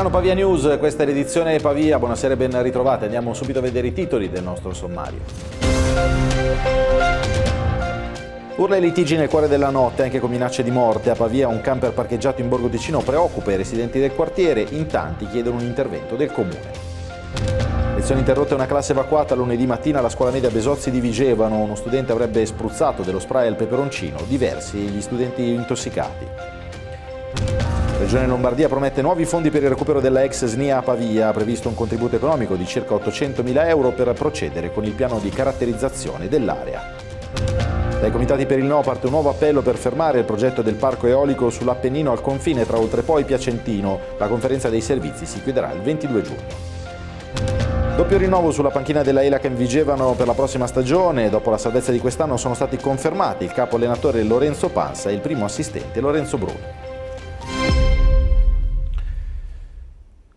Milano Pavia News, questa è l'edizione Pavia, buonasera e ben ritrovate. Andiamo subito a vedere i titoli del nostro sommario. Urla e litigi nel cuore della notte, anche con minacce di morte. A Pavia un camper parcheggiato in Borgo Ticino preoccupa i residenti del quartiere, in tanti chiedono un intervento del comune. Lezione interrotta e una classe evacuata lunedì mattina alla scuola media Besozzi di Vigevano. Uno studente avrebbe spruzzato dello spray al peperoncino, diversi gli studenti intossicati. Regione Lombardia promette nuovi fondi per il recupero della ex SNIA a Pavia, ha previsto un contributo economico di circa 800.000 euro per procedere con il piano di caratterizzazione dell'area. Dai comitati per il no parte un nuovo appello per fermare il progetto del parco eolico sull'Appennino al confine tra Oltrepò e Piacentino. La conferenza dei servizi si chiuderà il 22 giugno. Doppio rinnovo sulla panchina della in Vigevano per la prossima stagione. Dopo la salvezza di quest'anno sono stati confermati il capo allenatore Lorenzo Panza e il primo assistente Lorenzo Bruno.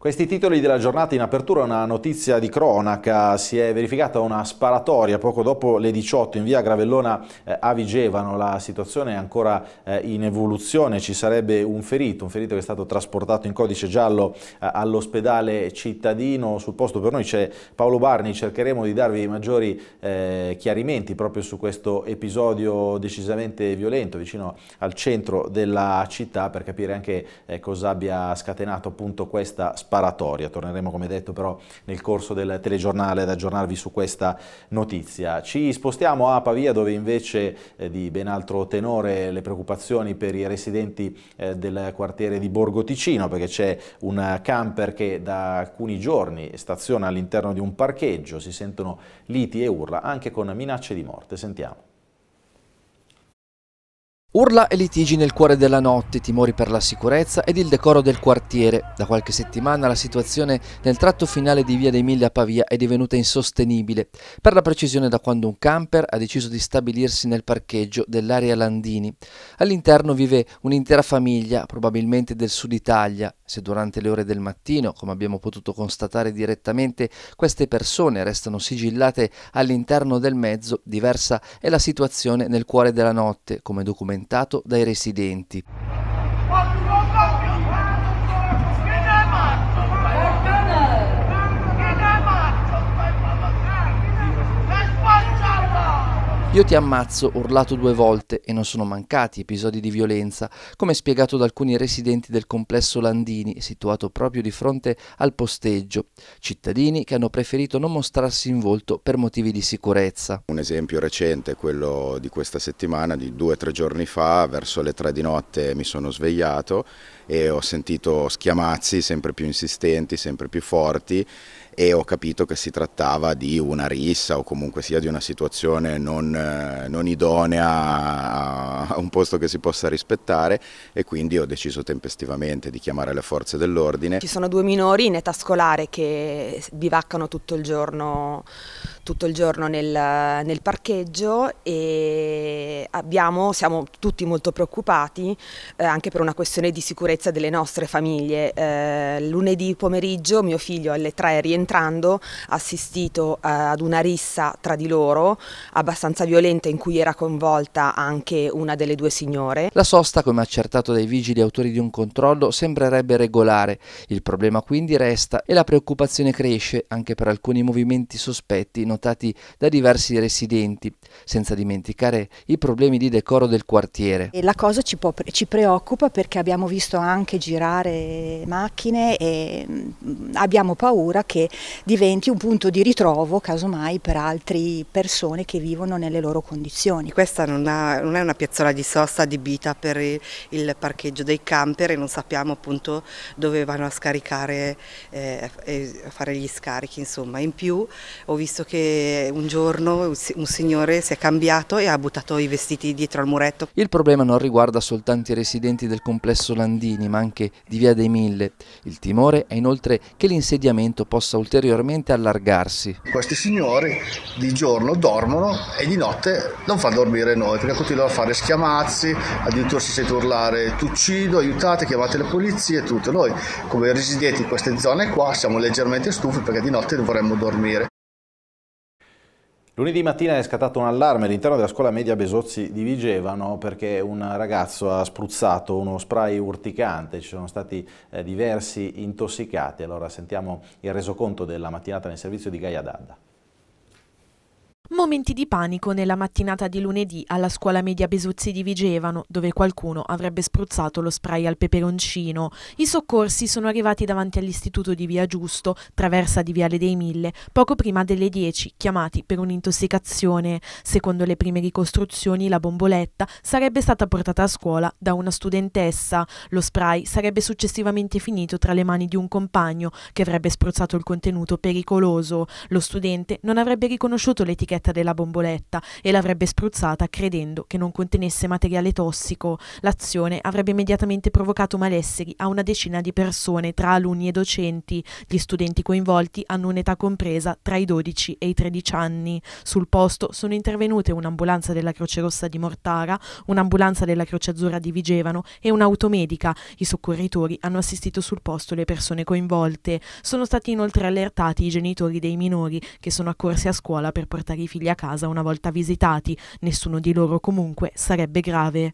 Questi titoli della giornata in apertura una notizia di cronaca, si è verificata una sparatoria poco dopo le 18 in via Gravellona eh, a Vigevano, la situazione è ancora eh, in evoluzione, ci sarebbe un ferito, un ferito che è stato trasportato in codice giallo eh, all'ospedale cittadino, sul posto per noi c'è Paolo Barni, cercheremo di darvi maggiori eh, chiarimenti proprio su questo episodio decisamente violento vicino al centro della città per capire anche eh, cosa abbia scatenato appunto questa sparatoria sparatoria. Torneremo, come detto, però nel corso del telegiornale ad aggiornarvi su questa notizia. Ci spostiamo a Pavia, dove invece eh, di ben altro tenore le preoccupazioni per i residenti eh, del quartiere di Borgo Ticino, perché c'è un camper che da alcuni giorni staziona all'interno di un parcheggio, si sentono liti e urla anche con minacce di morte. Sentiamo. Urla e litigi nel cuore della notte, timori per la sicurezza ed il decoro del quartiere. Da qualche settimana la situazione nel tratto finale di Via dei Mille a Pavia è divenuta insostenibile, per la precisione da quando un camper ha deciso di stabilirsi nel parcheggio dell'area Landini. All'interno vive un'intera famiglia, probabilmente del sud Italia, se durante le ore del mattino, come abbiamo potuto constatare direttamente, queste persone restano sigillate all'interno del mezzo, diversa è la situazione nel cuore della notte, come documentato dai residenti. Io ti ammazzo, urlato due volte, e non sono mancati episodi di violenza, come spiegato da alcuni residenti del complesso Landini, situato proprio di fronte al posteggio, cittadini che hanno preferito non mostrarsi in volto per motivi di sicurezza. Un esempio recente è quello di questa settimana, di due o tre giorni fa, verso le tre di notte mi sono svegliato e ho sentito schiamazzi sempre più insistenti, sempre più forti e ho capito che si trattava di una rissa o comunque sia di una situazione non, eh, non idonea a un posto che si possa rispettare e quindi ho deciso tempestivamente di chiamare le forze dell'ordine. Ci sono due minori in età scolare che bivaccano tutto il giorno tutto il giorno nel, nel parcheggio e abbiamo, siamo tutti molto preoccupati eh, anche per una questione di sicurezza delle nostre famiglie. Eh, lunedì pomeriggio mio figlio alle tre rientrando ha assistito eh, ad una rissa tra di loro abbastanza violenta in cui era coinvolta anche una delle due signore. La sosta, come accertato dai vigili autori di un controllo, sembrerebbe regolare. Il problema quindi resta e la preoccupazione cresce anche per alcuni movimenti sospetti notati da diversi residenti, senza dimenticare i problemi di decoro del quartiere. E la cosa ci, può, ci preoccupa perché abbiamo visto anche girare macchine e mm, abbiamo paura che diventi un punto di ritrovo, casomai, per altre persone che vivono nelle loro condizioni. Questa non, ha, non è una piazzola di sosta adibita per il parcheggio dei camper e non sappiamo appunto dove vanno a scaricare eh, fare gli scarichi. Insomma. In più ho visto che un giorno un signore si è cambiato e ha buttato i vestiti dietro al muretto. Il problema non riguarda soltanto i residenti del complesso Landini, ma anche di Via dei Mille. Il timore è inoltre che l'insediamento possa ulteriormente allargarsi. Questi signori di giorno dormono e di notte non fanno dormire noi, perché continuano a fare schiamazzi, addirittura si sente urlare ti uccido, aiutate, chiamate le polizie e tutto. Noi come residenti in queste zone qua siamo leggermente stufi perché di notte dovremmo dormire. Lunedì mattina è scattato un allarme all'interno della scuola media Besozzi di Vigevano perché un ragazzo ha spruzzato uno spray urticante, ci sono stati eh, diversi intossicati. Allora sentiamo il resoconto della mattinata nel servizio di Gaia Dadda. Momenti di panico nella mattinata di lunedì alla scuola media Besuzzi di Vigevano, dove qualcuno avrebbe spruzzato lo spray al peperoncino. I soccorsi sono arrivati davanti all'istituto di Via Giusto, traversa di Viale dei Mille, poco prima delle 10, chiamati per un'intossicazione. Secondo le prime ricostruzioni, la bomboletta sarebbe stata portata a scuola da una studentessa. Lo spray sarebbe successivamente finito tra le mani di un compagno, che avrebbe spruzzato il contenuto pericoloso. Lo studente non avrebbe riconosciuto l'etichetta coperta della bomboletta e l'avrebbe spruzzata credendo che non contenesse materiale tossico. L'azione avrebbe immediatamente provocato malesseri a una decina di persone tra alunni e docenti. Gli studenti coinvolti hanno un'età compresa tra i 12 e i 13 anni. Sul posto sono intervenute un'ambulanza della Croce Rossa di Mortara, un'ambulanza della Croce Azzurra di Vigevano e un'automedica. I soccorritori hanno assistito sul posto le persone coinvolte. Sono stati inoltre allertati i genitori dei minori che sono accorsi a scuola per portare portare i figli a casa una volta visitati, nessuno di loro comunque sarebbe grave.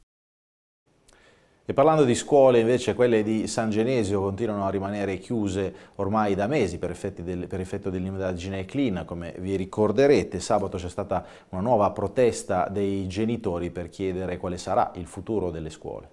E parlando di scuole, invece, quelle di San Genesio continuano a rimanere chiuse ormai da mesi per, del, per effetto dell'indagine Clean. Come vi ricorderete, sabato c'è stata una nuova protesta dei genitori per chiedere quale sarà il futuro delle scuole.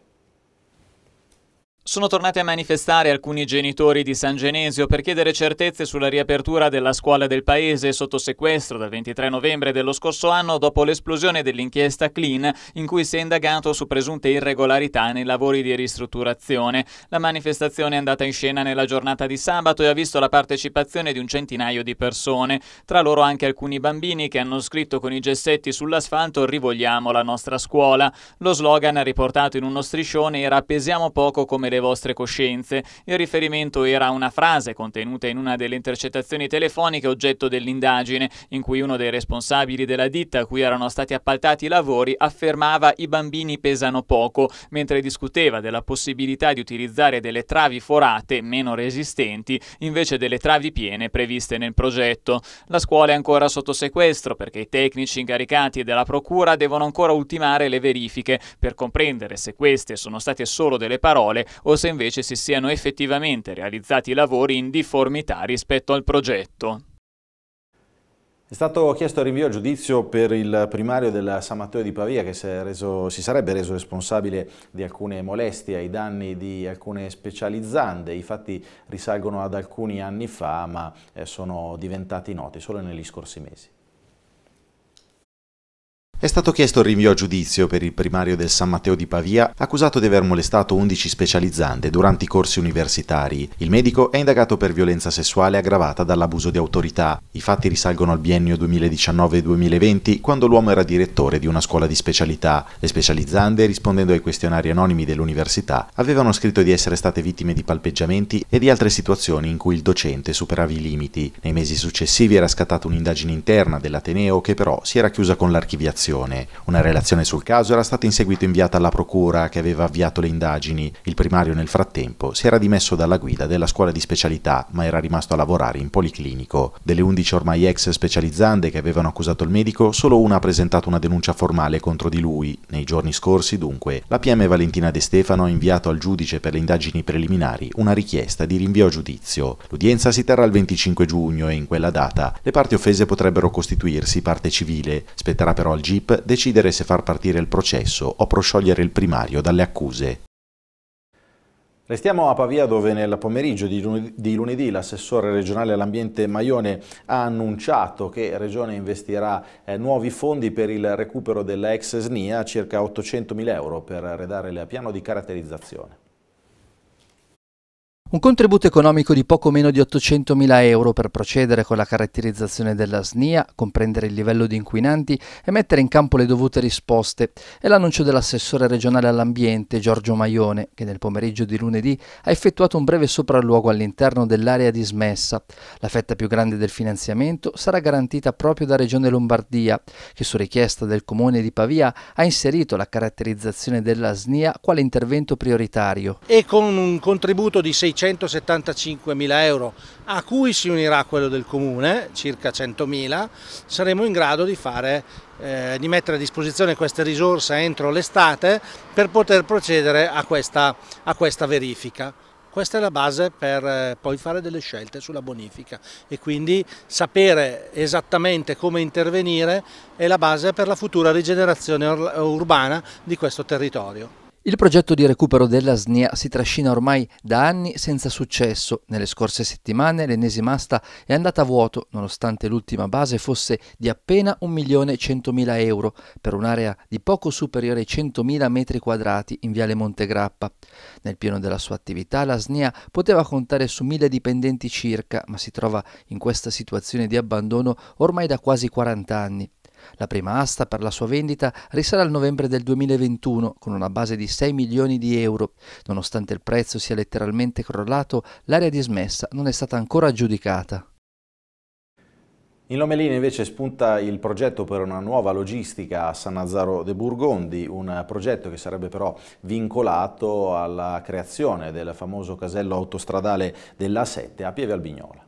Sono tornati a manifestare alcuni genitori di San Genesio per chiedere certezze sulla riapertura della scuola del paese sotto sequestro dal 23 novembre dello scorso anno dopo l'esplosione dell'inchiesta Clean in cui si è indagato su presunte irregolarità nei lavori di ristrutturazione. La manifestazione è andata in scena nella giornata di sabato e ha visto la partecipazione di un centinaio di persone, tra loro anche alcuni bambini che hanno scritto con i gessetti sull'asfalto Rivogliamo la nostra scuola. Lo slogan riportato in uno striscione era Pesiamo poco come le delle vostre coscienze. Il riferimento era a una frase contenuta in una delle intercettazioni telefoniche oggetto dell'indagine, in cui uno dei responsabili della ditta a cui erano stati appaltati i lavori affermava i bambini pesano poco, mentre discuteva della possibilità di utilizzare delle travi forate meno resistenti invece delle travi piene previste nel progetto. La scuola è ancora sotto sequestro perché i tecnici incaricati della procura devono ancora ultimare le verifiche per comprendere se queste sono state solo delle parole o se invece si siano effettivamente realizzati lavori in difformità rispetto al progetto. È stato chiesto rinvio a giudizio per il primario della San Matteo di Pavia che si, reso, si, sarebbe reso responsabile di alcune molestie ai danni di alcune specializzande. I fatti risalgono ad alcuni anni fa ma eh, sono diventati noti solo negli scorsi mesi. È stato chiesto il rinvio a giudizio per il primario del San Matteo di Pavia, accusato di aver molestato 11 specializzande durante i corsi universitari. Il medico è indagato per violenza sessuale aggravata dall'abuso di autorità. I fatti risalgono al biennio 2019-2020, quando l'uomo era direttore di una scuola di specialità. Le specializzande, rispondendo ai questionari anonimi dell'università, avevano scritto di essere state vittime di palpeggiamenti e di altre situazioni in cui il docente superava i limiti. Nei mesi successivi era scattata un'indagine interna dell'Ateneo che però si era chiusa con l'archiviazione relazione. Una relazione sul caso era stata in seguito inviata alla procura che aveva avviato le indagini. Il primario nel frattempo si era dimesso dalla guida della scuola di specialità ma era rimasto a lavorare in policlinico. Delle 11 ormai ex specializzande che avevano accusato il medico, solo una ha presentato una denuncia formale contro di lui. Nei giorni scorsi dunque la PM Valentina De Stefano ha inviato al giudice per le indagini preliminari una richiesta di rinvio a giudizio. L'udienza si terrà il 25 giugno e in quella data le parti offese potrebbero costituirsi parte civile. Spetterà però al giudice GIP decidere se far partire il processo o prosciogliere il primario dalle accuse. Restiamo a Pavia dove nel pomeriggio di lunedì l'assessore regionale all'ambiente Maione ha annunciato che Regione investirà eh, nuovi fondi per il recupero dell'ex ex SNIA, circa 800.000 euro per redare il piano di caratterizzazione. Un contributo economico di poco meno di 800.000 euro per procedere con la caratterizzazione della SNIA, comprendere il livello di inquinanti e mettere in campo le dovute risposte è l'annuncio dell'assessore regionale all'ambiente Giorgio Maione, che nel pomeriggio di lunedì ha effettuato un breve sopralluogo all'interno dell'area dismessa. La fetta più grande del finanziamento sarà garantita proprio da Regione Lombardia, che su richiesta del Comune di Pavia ha inserito la caratterizzazione della SNIA quale intervento prioritario. E con un contributo di 600 175.000 euro a cui si unirà quello del comune, circa 100.000, saremo in grado di, fare, eh, di mettere a disposizione queste risorse entro l'estate per poter procedere a questa, a questa verifica. Questa è la base per eh, poi fare delle scelte sulla bonifica e quindi sapere esattamente come intervenire è la base per la futura rigenerazione urbana di questo territorio. Il progetto di recupero della SNIA si trascina ormai da anni senza successo. Nelle scorse settimane l'ennesima asta è andata a vuoto, nonostante l'ultima base fosse di appena 1.100.000 euro per un'area di poco superiore ai 100.000 metri quadrati in Viale Montegrappa. Nel pieno della sua attività la SNIA poteva contare su 1.000 dipendenti circa, ma si trova in questa situazione di abbandono ormai da quasi 40 anni. La prima asta per la sua vendita risale al novembre del 2021 con una base di 6 milioni di euro. Nonostante il prezzo sia letteralmente crollato, l'area dismessa non è stata ancora giudicata. In Lomelina invece spunta il progetto per una nuova logistica a San Nazaro de Burgondi, un progetto che sarebbe però vincolato alla creazione del famoso casello autostradale della 7 a Pieve Albignola.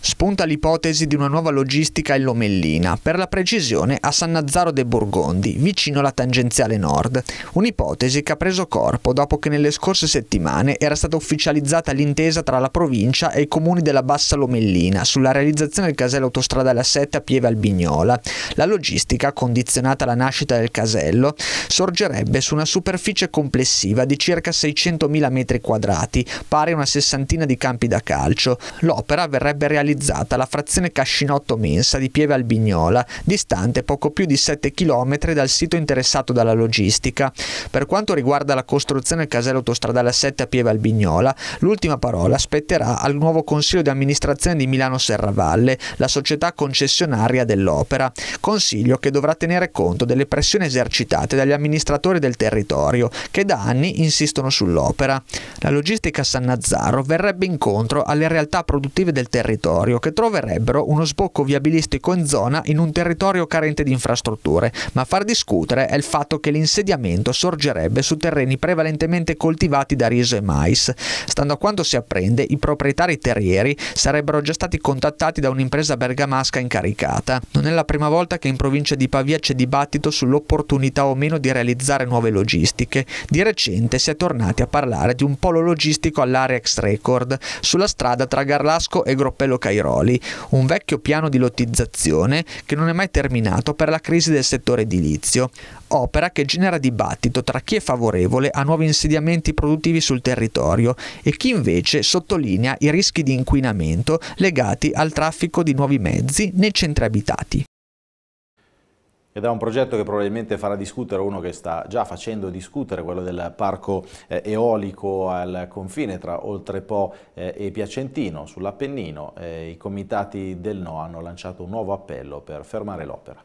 Spunta l'ipotesi di una nuova logistica in Lomellina, per la precisione a San Nazzaro de Burgondi, vicino alla tangenziale nord, un'ipotesi che ha preso corpo dopo che nelle scorse settimane era stata ufficializzata l'intesa tra la provincia e i comuni della Bassa Lomellina sulla realizzazione del casello autostradale A7 a Pieve Albignola. La logistica, condizionata alla nascita del casello, sorgerebbe su una superficie complessiva di circa 600.000 m2, pari a una sessantina di campi da calcio. L'opera verrebbe realizzata analizzata la frazione Cascinotto Mensa di Pieve Albignola, distante poco più di 7 km dal sito interessato dalla logistica. Per quanto riguarda la costruzione del casello autostradale 7 a Pieve Albignola, l'ultima parola spetterà al nuovo Consiglio di amministrazione di Milano Serravalle, la società concessionaria dell'opera, consiglio che dovrà tenere conto delle pressioni esercitate dagli amministratori del territorio, che da anni insistono sull'opera. La logistica San Nazzaro verrebbe incontro alle realtà produttive del territorio territorio che troverebbero uno sbocco viabilistico in zona in un territorio carente di infrastrutture, ma far discutere è il fatto che l'insediamento sorgerebbe su terreni prevalentemente coltivati da riso e mais. Stando a quanto si apprende, i proprietari terrieri sarebbero già stati contattati da un'impresa bergamasca incaricata. Non è la prima volta che in provincia di Pavia c'è dibattito sull'opportunità o meno di realizzare nuove logistiche. Di recente si è tornati a parlare di un polo logistico all'area x record, sulla strada tra Garlasco e Groppello Carrera Cairoli, un vecchio piano di lottizzazione che non è mai terminato per la crisi del settore edilizio, opera che genera dibattito tra chi è favorevole a nuovi insediamenti produttivi sul territorio e chi invece sottolinea i rischi di inquinamento legati al traffico di nuovi mezzi nei centri abitati ed è un progetto che probabilmente farà discutere uno che sta già facendo discutere, quello del parco eh, eolico al confine tra Oltrepo eh, e Piacentino, sull'Appennino. Eh, I comitati del No hanno lanciato un nuovo appello per fermare l'opera.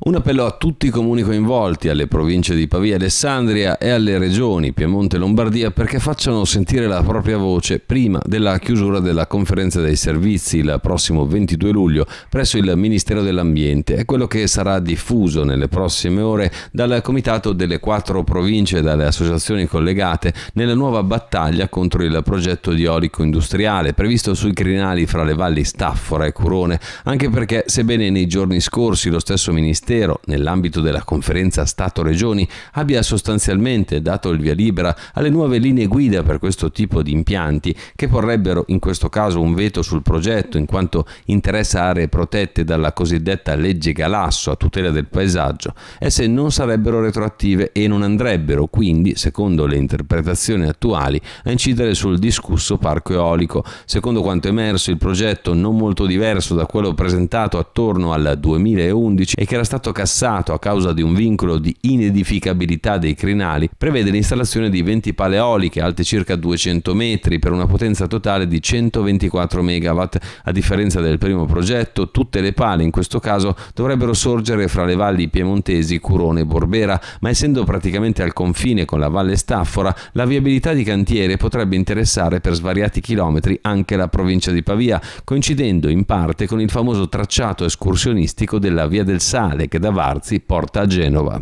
Un appello a tutti i comuni coinvolti, alle province di Pavia e Alessandria e alle regioni Piemonte e Lombardia perché facciano sentire la propria voce prima della chiusura della conferenza dei servizi il prossimo 22 luglio presso il Ministero dell'Ambiente. È quello che sarà diffuso nelle prossime ore dal Comitato delle quattro province e dalle associazioni collegate nella nuova battaglia contro il progetto di olico industriale previsto sui crinali fra le valli Staffora e Curone, anche perché sebbene nei giorni scorsi lo stesso Ministero Ministero, nell'ambito della conferenza Stato-Regioni, abbia sostanzialmente dato il via libera alle nuove linee guida per questo tipo di impianti, che porrebbero in questo caso un veto sul progetto in quanto interessa aree protette dalla cosiddetta legge Galasso a tutela del paesaggio. Esse non sarebbero retroattive e non andrebbero quindi, secondo le interpretazioni attuali, a incidere sul discusso parco eolico. Secondo quanto emerso, il progetto non molto diverso da quello presentato attorno al 2011 e che era stato cassato a causa di un vincolo di inedificabilità dei crinali, prevede l'installazione di 20 pale eoliche alte circa 200 metri per una potenza totale di 124 MW. A differenza del primo progetto, tutte le pale in questo caso dovrebbero sorgere fra le valli piemontesi Curone e Borbera, ma essendo praticamente al confine con la Valle Staffora, la viabilità di cantiere potrebbe interessare per svariati chilometri anche la provincia di Pavia, coincidendo in parte con il famoso tracciato escursionistico della Via del Sale canale che da Varzi porta a Genova.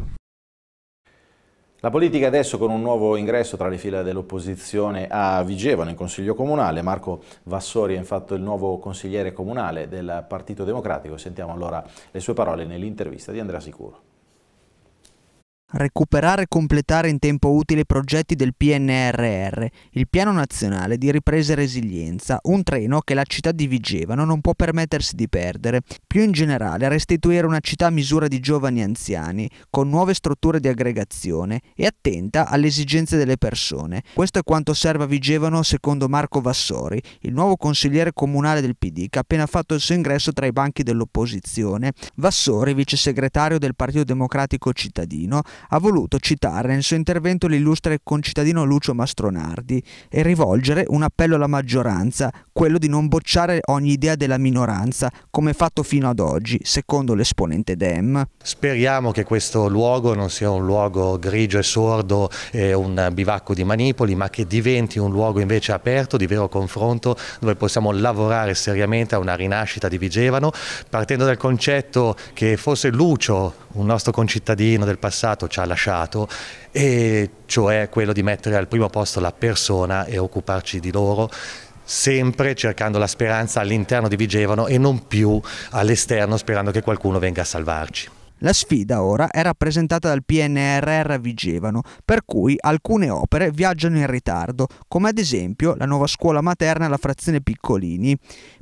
La politica adesso con un nuovo ingresso tra le fila dell'opposizione a Vigevano in Consiglio Comunale. Marco Vassori è infatti il nuovo consigliere comunale del Partito Democratico. Sentiamo allora le sue parole nell'intervista di Andrea Sicuro. Recuperare e completare in tempo utile i progetti del PNRR, il Piano Nazionale di Ripresa e Resilienza, un treno che la città di Vigevano non può permettersi di perdere. Più in generale, restituire una città a misura di giovani e anziani, con nuove strutture di aggregazione e attenta alle esigenze delle persone. Questo è quanto serve a Vigevano secondo Marco Vassori, il nuovo consigliere comunale del PD che ha appena fatto il suo ingresso tra i banchi dell'opposizione. Vassori, vice segretario del Partito Democratico Cittadino, ha voluto citare nel suo intervento l'illustre concittadino Lucio Mastronardi e rivolgere un appello alla maggioranza, quello di non bocciare ogni idea della minoranza, come fatto fino ad oggi, secondo l'esponente Dem. Speriamo che questo luogo non sia un luogo grigio e sordo, eh, un bivacco di manipoli, ma che diventi un luogo invece aperto, di vero confronto, dove possiamo lavorare seriamente a una rinascita di Vigevano, partendo dal concetto che fosse Lucio un nostro concittadino del passato ci ha lasciato, e cioè quello di mettere al primo posto la persona e occuparci di loro sempre cercando la speranza all'interno di Vigevano e non più all'esterno sperando che qualcuno venga a salvarci. La sfida ora è rappresentata dal PNRR Vigevano, per cui alcune opere viaggiano in ritardo, come ad esempio la nuova scuola materna alla frazione Piccolini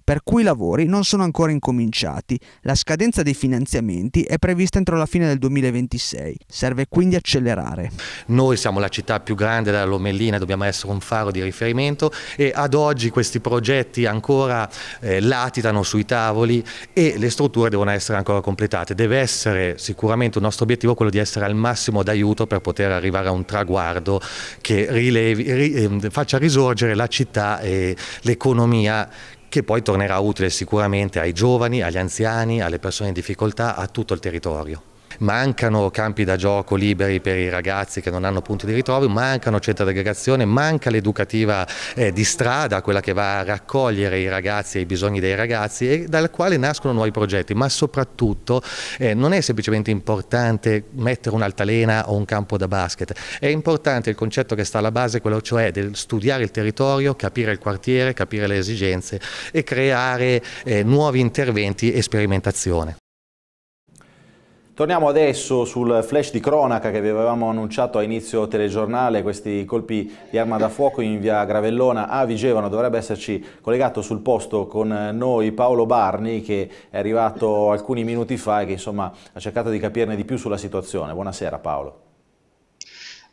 per cui i lavori non sono ancora incominciati. La scadenza dei finanziamenti è prevista entro la fine del 2026. Serve quindi accelerare. Noi siamo la città più grande della Lomellina, dobbiamo essere un faro di riferimento e ad oggi questi progetti ancora eh, latitano sui tavoli e le strutture devono essere ancora completate. Deve essere sicuramente il nostro obiettivo quello di essere al massimo d'aiuto per poter arrivare a un traguardo che rilevi, ri, eh, faccia risorgere la città e l'economia che poi tornerà utile sicuramente ai giovani, agli anziani, alle persone in difficoltà, a tutto il territorio. Mancano campi da gioco liberi per i ragazzi che non hanno punti di ritrovo, mancano centri di aggregazione, manca l'educativa eh, di strada, quella che va a raccogliere i ragazzi e i bisogni dei ragazzi e dal quale nascono nuovi progetti, ma soprattutto eh, non è semplicemente importante mettere un'altalena o un campo da basket, è importante il concetto che sta alla base, quello cioè del studiare il territorio, capire il quartiere, capire le esigenze e creare eh, nuovi interventi e sperimentazione. Torniamo adesso sul flash di cronaca che vi avevamo annunciato a inizio telegiornale, questi colpi di arma da fuoco in via Gravellona a Vigevano, dovrebbe esserci collegato sul posto con noi Paolo Barni che è arrivato alcuni minuti fa e che insomma, ha cercato di capirne di più sulla situazione. Buonasera Paolo.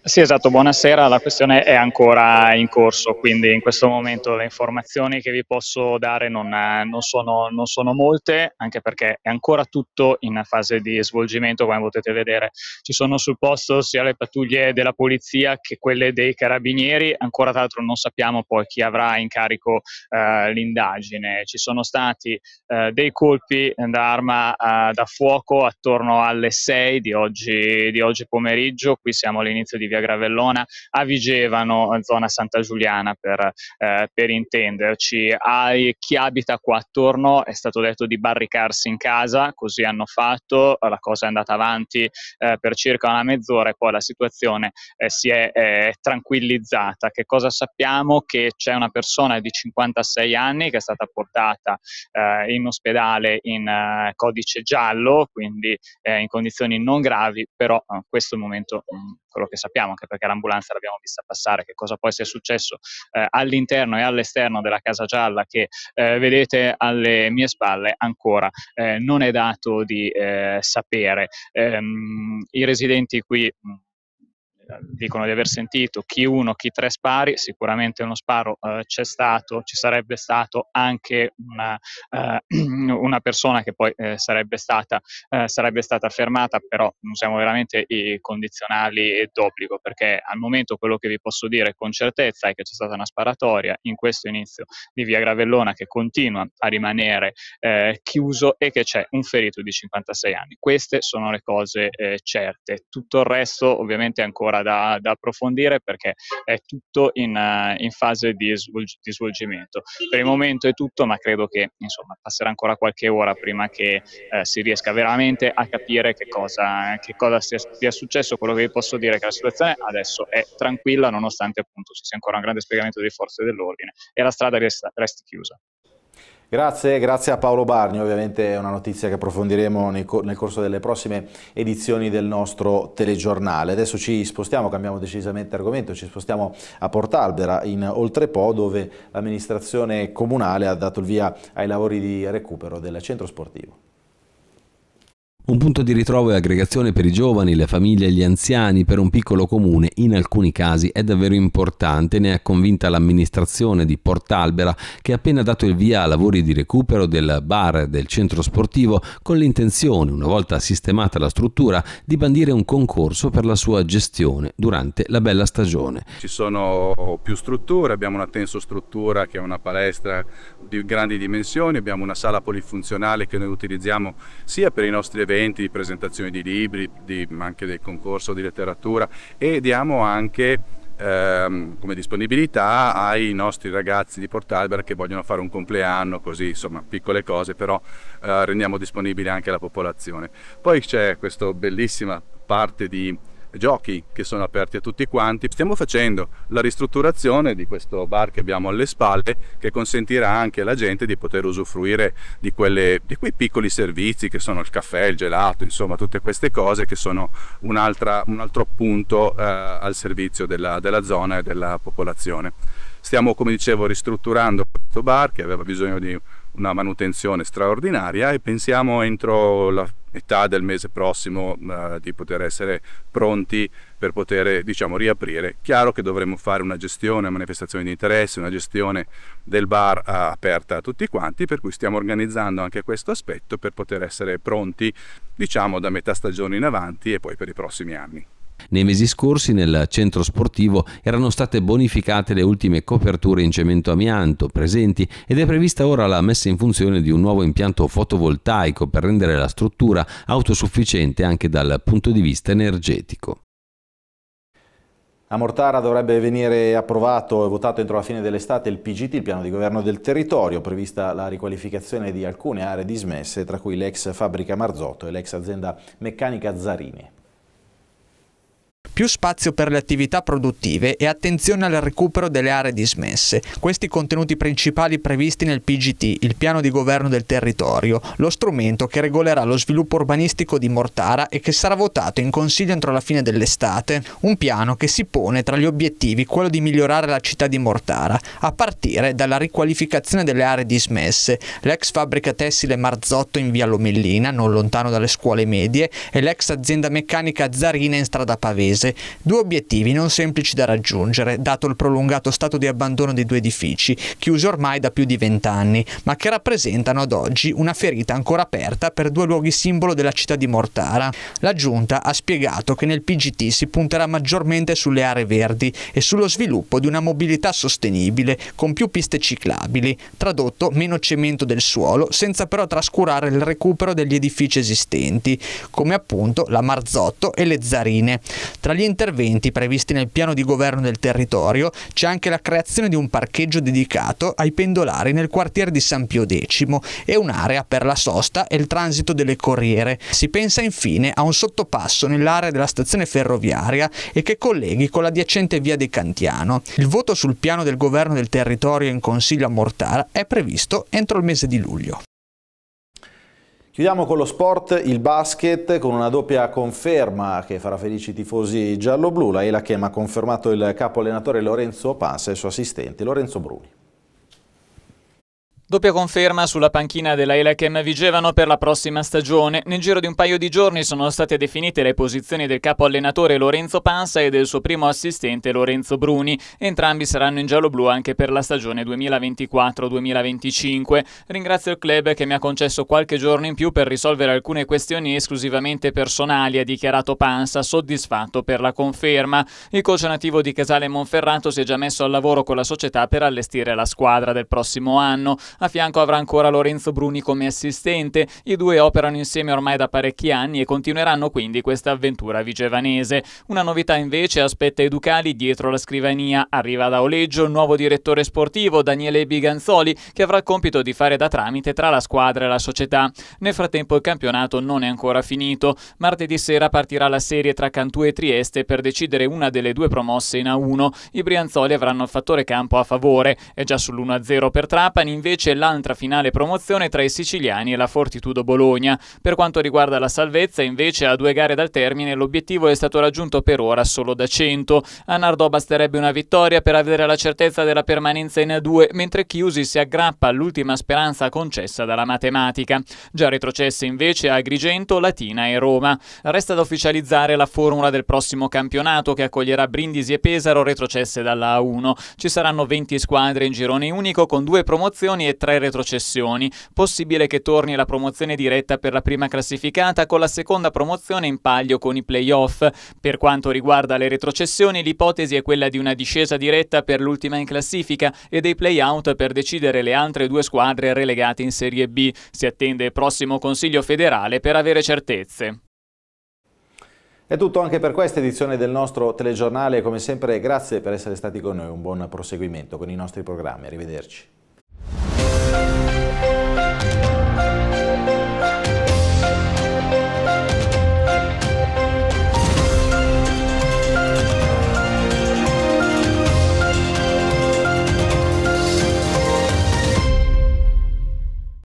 Sì, esatto, buonasera. La questione è ancora in corso, quindi in questo momento le informazioni che vi posso dare non, non, sono, non, sono, molte, anche perché è ancora tutto in fase di svolgimento, come potete vedere. Ci sono sul posto sia le pattuglie della polizia che quelle dei carabinieri, ancora tra l'altro non sappiamo poi chi avrà in carico eh, l'indagine. Ci sono stati eh, dei colpi eh, d'arma eh, da fuoco attorno alle 6 di oggi, di oggi pomeriggio, qui siamo all'inizio di via Gravellona a Vigevano, zona Santa Giuliana per, eh, per intenderci. A chi abita qua attorno è stato detto di barricarsi in casa, così hanno fatto, la cosa è andata avanti eh, per circa una mezz'ora e poi la situazione eh, si è tranquillizzata. Che cosa sappiamo? Che c'è una persona di 56 anni che è stata portata eh, in ospedale in eh, codice giallo, quindi eh, in condizioni non gravi, però questo è il momento mm, quello che sappiamo sappiamo, anche perché l'ambulanza l'abbiamo vista passare, che cosa poi sia successo eh, all'interno e all'esterno della Casa Gialla che eh, vedete alle mie spalle ancora eh, non è dato di eh, sapere. Ehm, I residenti qui mm, dicono di aver sentito, chi uno, chi tre spari, sicuramente uno sparo eh, c'è stato, ci sarebbe stato anche una, eh, una persona che poi eh, sarebbe stata, eh, sarebbe, stata, fermata, però usiamo veramente i condizionali d'obbligo, perché al momento quello che vi posso dire con certezza è che c'è stata una sparatoria in questo inizio di via Gravellona che continua a rimanere eh, chiuso e che c'è un ferito di 56 anni. Queste sono le cose certe, tutto il resto ovviamente è ancora da, da, approfondire perché è tutto in, uh, in fase di, svol- di, svolgimento. Per il momento è tutto, ma credo che insomma, passerà ancora qualche ora prima che uh, si riesca veramente a capire che cosa, che cosa sia, sia, successo. Quello che vi posso dire è che la situazione adesso è tranquilla, nonostante appunto ci sia ancora un grande spiegamento delle forze dell'ordine e la strada resta, resti chiusa. Grazie, grazie a Paolo Barni, ovviamente è una notizia che approfondiremo nel corso delle prossime edizioni del nostro telegiornale. Adesso ci spostiamo, cambiamo decisamente argomento, ci spostiamo a Portalbera in Oltrepo dove l'amministrazione comunale ha dato il via ai lavori di recupero del centro sportivo. Un punto di ritrovo e aggregazione per i giovani, le famiglie e gli anziani per un piccolo comune in alcuni casi è davvero importante, ne è convinta l'amministrazione di Portalbera che ha appena dato il via a lavori di recupero del bar del centro sportivo con l'intenzione, una volta sistemata la struttura, di bandire un concorso per la sua gestione durante la bella stagione. Ci sono più strutture, abbiamo una tenso struttura che è una palestra di grandi dimensioni, abbiamo una sala polifunzionale che noi utilizziamo sia per i nostri eventi eventi, di presentazioni di libri, di, anche del concorso di letteratura e diamo anche ehm, come disponibilità ai nostri ragazzi di Portalber che vogliono fare un compleanno, così insomma piccole cose, però eh, rendiamo disponibile anche la popolazione. Poi c'è questa bellissima parte di giochi che sono aperti a tutti quanti. Stiamo facendo la ristrutturazione di questo bar che abbiamo alle spalle che consentirà anche alla gente di poter usufruire di, quelle, di quei piccoli servizi che sono il caffè, il gelato, insomma tutte queste cose che sono un, altro punto eh, al servizio della, della zona e della popolazione. Stiamo come dicevo ristrutturando questo bar che aveva bisogno di una manutenzione straordinaria e pensiamo entro la metà del mese prossimo eh, di poter essere pronti per poter diciamo riaprire. Chiaro che dovremo fare una gestione, una manifestazione di interesse, una gestione del bar eh, aperta a tutti quanti, per cui stiamo organizzando anche questo aspetto per poter essere pronti diciamo da metà stagione in avanti e poi per i prossimi anni. Nei mesi scorsi nel centro sportivo erano state bonificate le ultime coperture in cemento amianto presenti ed è prevista ora la messa in funzione di un nuovo impianto fotovoltaico per rendere la struttura autosufficiente anche dal punto di vista energetico. A Mortara dovrebbe venire approvato e votato entro la fine dell'estate il PGT, il piano di governo del territorio, prevista la riqualificazione di alcune aree dismesse, tra cui l'ex fabbrica Marzotto e l'ex azienda meccanica Zarini più spazio per le attività produttive e attenzione al recupero delle aree dismesse. Questi contenuti principali previsti nel PGT, il piano di governo del territorio, lo strumento che regolerà lo sviluppo urbanistico di Mortara e che sarà votato in consiglio entro la fine dell'estate. Un piano che si pone tra gli obiettivi quello di migliorare la città di Mortara, a partire dalla riqualificazione delle aree dismesse, l'ex fabbrica tessile Marzotto in via Lomellina, non lontano dalle scuole medie, e l'ex azienda meccanica Zarina in strada Pavese Natale. Due obiettivi non semplici da raggiungere, dato il prolungato stato di abbandono dei due edifici, chiusi ormai da più di vent'anni, ma che rappresentano ad oggi una ferita ancora aperta per due luoghi simbolo della città di Mortara. La Giunta ha spiegato che nel PGT si punterà maggiormente sulle aree verdi e sullo sviluppo di una mobilità sostenibile con più piste ciclabili, tradotto meno cemento del suolo, senza però trascurare il recupero degli edifici esistenti, come appunto la Marzotto e le Zarine. Tra gli gli interventi previsti nel piano di governo del territorio c'è anche la creazione di un parcheggio dedicato ai pendolari nel quartiere di San Pio X e un'area per la sosta e il transito delle corriere. Si pensa infine a un sottopasso nell'area della stazione ferroviaria e che colleghi con l'adiacente via De Cantiano. Il voto sul piano del governo del territorio in consiglio a Mortar è previsto entro il mese di luglio. Chiudiamo con lo sport, il basket, con una doppia conferma che farà felici i tifosi giallo-blu. La Elachem ha confermato il capo allenatore Lorenzo Pansa e il suo assistente Lorenzo Bruni. Doppia conferma sulla panchina della Elechem Vigevano per la prossima stagione. Nel giro di un paio di giorni sono state definite le posizioni del capo allenatore Lorenzo Pansa e del suo primo assistente Lorenzo Bruni. Entrambi saranno in giallo-blu anche per la stagione 2024-2025. Ringrazio il club che mi ha concesso qualche giorno in più per risolvere alcune questioni esclusivamente personali, ha dichiarato Pansa, soddisfatto per la conferma. Il coach nativo di Casale Monferrato si è già messo al lavoro con la società per allestire la squadra del prossimo anno a fianco avrà ancora Lorenzo Bruni come assistente. I due operano insieme ormai da parecchi anni e continueranno quindi questa avventura vigevanese. Una novità invece aspetta i Ducali dietro la scrivania. Arriva da Oleggio il nuovo direttore sportivo Daniele Biganzoli che avrà il compito di fare da tramite tra la squadra e la società. Nel frattempo il campionato non è ancora finito. Martedì sera partirà la serie tra Cantù e Trieste per decidere una delle due promosse in A1. I Brianzoli avranno il fattore campo a favore. È già sull'1-0 per Trapani invece invece l'altra finale promozione tra i siciliani e la Fortitudo Bologna. Per quanto riguarda la salvezza, invece, a due gare dal termine l'obiettivo è stato raggiunto per ora solo da 100. A Nardò basterebbe una vittoria per avere la certezza della permanenza in A2, mentre Chiusi si aggrappa all'ultima speranza concessa dalla matematica. Già retrocesse invece Agrigento, Latina e Roma. Resta da ufficializzare la formula del prossimo campionato che accoglierà Brindisi e Pesaro retrocesse dalla A1. Ci saranno 20 squadre in girone unico con due promozioni e e 3 retrocessioni. Possibile che torni la promozione diretta per la prima classificata con la seconda promozione in palio con i playoff. Per quanto riguarda le retrocessioni, l'ipotesi è quella di una discesa diretta per l'ultima in classifica e dei playout per decidere le altre due squadre relegate in Serie B. Si attende il prossimo Consiglio federale per avere certezze. È tutto anche per questa edizione del nostro telegiornale, come sempre grazie per essere stati con noi, un buon proseguimento con i nostri programmi, arrivederci.